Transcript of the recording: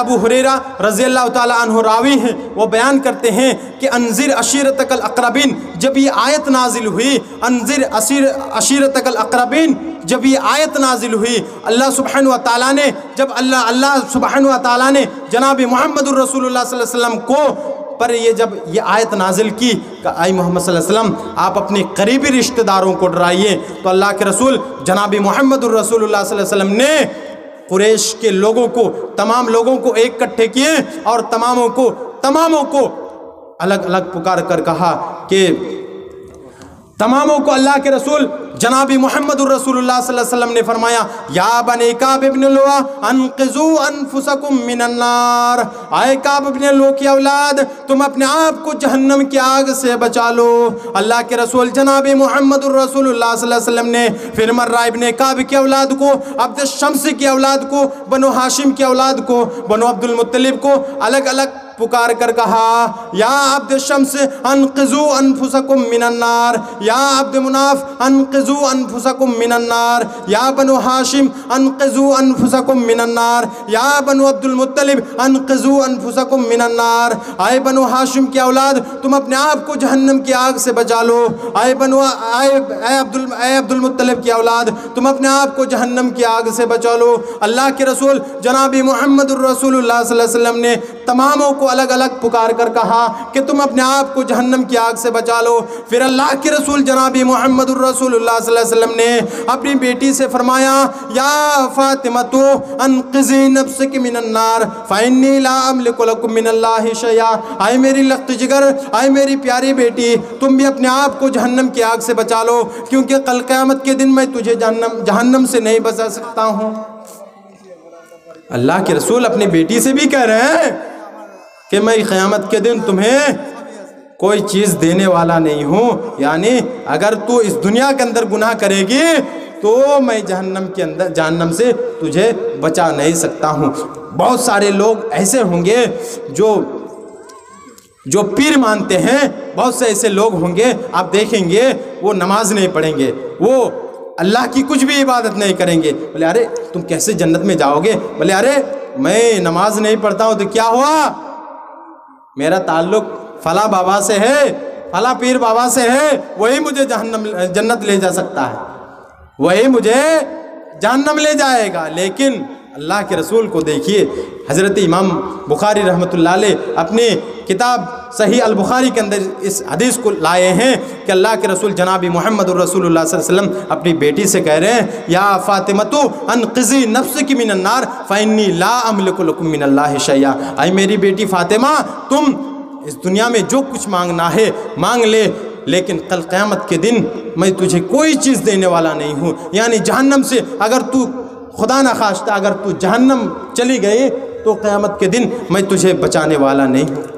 ابو حریرہ رضی اللہ تعالیٰ عنہ راوی ہیں وہ بیان کرتے ہیں کہ انذر اشیرتک الاقربین جب یہ آیت نازل ہوئی انذر اشیرتک الاقربین جب یہ آیت نازل ہوئی اللہ سبحانہ وتعالی نے جب اللہ اللہ سبحانہ وتعالی نے جناب محمد الرسول اللہ صلی اللہ علیہ وسلم کو پر یہ جب یہ آیت نازل کی کہ آئی محمد صلی اللہ علیہ وسلم آپ اپنے قریبی رشتہ داروں کو ڈرائیے تو اللہ کے رسول جناب محمد الرسول اللہ صلی اللہ علیہ وسلم نے قریش کے لوگوں کو تمام لوگوں کو ایک کٹھے کیے اور تماموں کو تماموں کو الگ الگ پکار کر کہا کہ تماموں کو اللہ کے رسول جناب محمد الرسول اللہ صلی اللہ علیہ وسلم نے فرمایا یا ابن ابن انفسکم من النار لو کی اولاد تم اپنے آپ کو جہنم کی آگ سے بچا لو اللہ کے رسول جناب محمد الرسول اللہ صلی اللہ علیہ وسلم نے ابن کی اولاد کو عبد الشمس کی اولاد کو بنو ہاشم کی اولاد کو بنو عبد المطلب کو الگ الگ پکار کر کہا یا عبد الشمس انقذو انفسکم من النار یا عبد مناف انقذو انفسکم من النار یا بنو حاشم انقذو انفسکم من النار یا بنو عبد المطلب انقضو انفسکم من النار آئے بنو حاشم کی اولاد تم اپنے آپ کو جہنم کی آگ سے لو آئے بنو آئے عبد المطلب کی اولاد تم اپنے آپ کو جہنم کی آگ سے بچا لو اللہ کے رسول جناب محمد الرسول اللہ صلی اللہ علیہ وسلم نے تماموں کو الگ الگ پکار کر کہا کہ تم اپنے آپ کو جہنم کی آگ سے بچا لو پھر اللہ کے رسول جناب محمد الرسول اللہ صلی اللہ علیہ وسلم نے اپنی بیٹی سے فرمایا یا فاطمہ تو انقذی نفسک من النار فائنی لا املک لکم من اللہ شیعہ آئے میری لخت جگر آئے میری پیاری بیٹی تم بھی اپنے آپ کو جہنم کی آگ سے بچا لو کیونکہ قل قیامت کے دن میں تجھے جہنم جہنم سے نہیں بچا سکتا ہوں اللہ کے رسول اپنی بیٹی سے بھی کہہ رہے ہیں کہ میں قیامت کے دن تمہیں کوئی چیز دینے والا نہیں ہوں یعنی اگر تو اس دنیا کے اندر گناہ کرے گی تو میں جہنم کے اندر جہنم سے تجھے بچا نہیں سکتا ہوں بہت سارے لوگ ایسے ہوں گے جو جو پیر مانتے ہیں بہت سے ایسے لوگ ہوں گے آپ دیکھیں گے وہ نماز نہیں پڑھیں گے وہ اللہ کی کچھ بھی عبادت نہیں کریں گے بولے ارے تم کیسے جنت میں جاؤ گے بولے ارے میں نماز نہیں پڑھتا ہوں تو کیا ہوا میرا تعلق فلاں بابا سے ہے فلاں پیر بابا سے ہے وہی مجھے جہنم جنت لے جا سکتا ہے وہی مجھے جہنم لے جائے گا لیکن اللہ کے رسول کو دیکھیے حضرت امام بخاری رحمت اللہ علیہ اپنی کتاب صحیح البخاری کے اندر اس حدیث کو لائے ہیں کہ اللہ کے رسول جناب محمد الرسول اللہ صلی اللہ علیہ وسلم اپنی بیٹی سے کہہ رہے ہیں یا فاطمتو انقضی نفس کی من النار فانی لا املک لکم من اللہ شیعہ اے میری بیٹی فاطمہ تم اس دنیا میں جو کچھ مانگنا ہے مانگ لے لیکن کل قیامت کے دن میں تجھے کوئی چیز دینے والا نہیں ہوں یعنی جہنم سے اگر تو خدا نخواستہ اگر تو جہنم چلی گئے تو قیامت کے دن میں تجھے بچانے والا نہیں ہوں